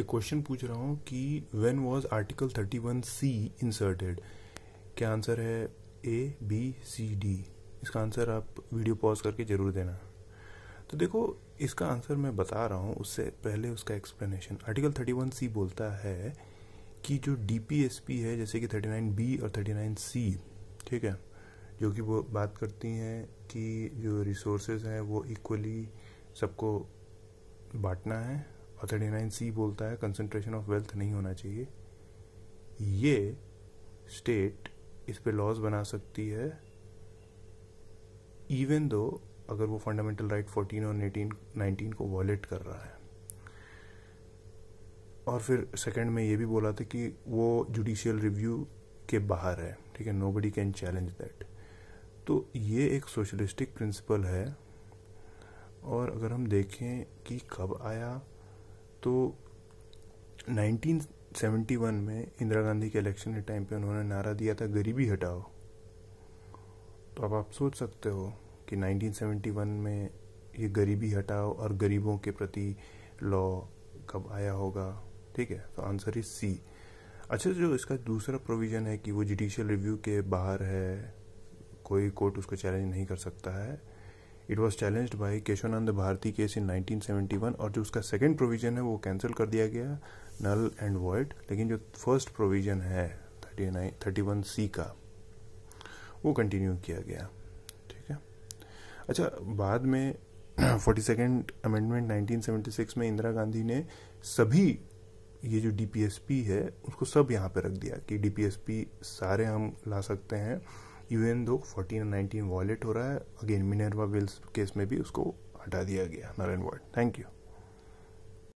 एक क्वेश्चन पूछ रहा हूँ कि when was article thirty one C inserted क्या आंसर है ए बी सी डी इसका आंसर आप वीडियो पॉज करके ज़रूर देना तो देखो इसका आंसर मैं बता रहा हूँ उससे पहले उसका explanation article thirty one C बोलता है कि जो डी पी एस पी है जैसे कि थर्टी नाइन बी और थर्टी नाइन सी ठीक है जो कि वो बात करती हैं कि जो रिसोर्सेज हैं वो इक्वली सबको बांटना है और थर्टी नाइन सी बोलता है कंसंट्रेशन ऑफ वेल्थ नहीं होना चाहिए ये स्टेट इस पे लॉज बना सकती है इवन दो अगर वो फंडामेंटल राइट फोर्टीन और एटीन नाइनटीन को वॉलेट कर रहा है और फिर सेकंड में ये भी बोला था कि वो जुडिशियल रिव्यू के बाहर है ठीक है nobody can challenge that तो ये एक सोशलिस्टिक प्रिंसिपल है और अगर हम देखें कि कब आया तो 1971 में इंदिरा गांधी के इलेक्शन के टाइम पे उन्होंने नारा दिया था गरीबी हटाओ तो अब आप सोच सकते हो कि 1971 में ये गरीबी हटाओ और गरीबों के प्रति लॉ कब आया होगा ठीक है तो आंसर इज सी अच्छा जो इसका दूसरा प्रोविज़न है कि वो जुडिशियल रिव्यू के बाहर है कोई कोर्ट उसको चैलेंज नहीं कर सकता है it was challenge by Kesavananda Bharati case in 1971 और जो उसका सेकेंड प्रोविजन है वो कैंसिल कर दिया गया नल एंड वर्ल्ड लेकिन जो फर्स्ट प्रोविजन है thirty nine thirty one C का वो कंटिन्यू किया गया ठीक है अच्छा बाद में फोर्टी सेकेंड अमेंडमेंट 1976 में इंदिरा गांधी ने सभी ये जो डीपीएसपी है उसको सब यहाँ पे रख दिया कि डीपीएसपी सारे हम ला सकते हैं यू एन दो फोर्टीन नाइनटीन वॉलेट हो रहा है अगेन मिनरवा बिल्स केस में भी उसको हटा दिया गया नारायण वर्ड थैंक यू